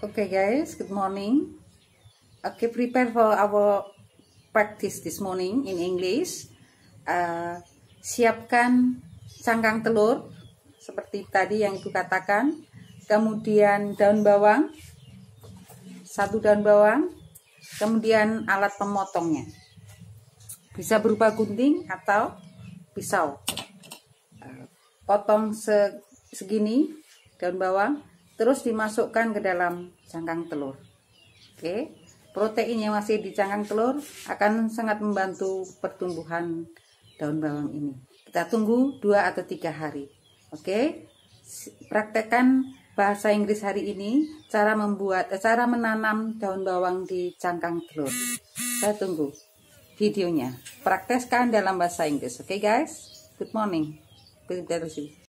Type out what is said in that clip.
Okay guys, good morning. Okay, prepare for our practice this morning in English. Uh, siapkan cangkang telur seperti tadi yang ibu katakan. Kemudian daun bawang, satu daun bawang. Kemudian alat pemotongnya. Bisa berupa gunting atau pisau. Uh, potong segini daun bawang terus dimasukkan ke dalam cangkang telur. Oke, protein yang masih di cangkang telur akan sangat membantu pertumbuhan daun bawang ini. Kita tunggu 2 atau 3 hari. Oke, praktekkan bahasa Inggris hari ini cara membuat eh, cara menanam daun bawang di cangkang telur. Saya tunggu videonya. Praktekkan dalam bahasa Inggris. Oke guys. Good morning. Good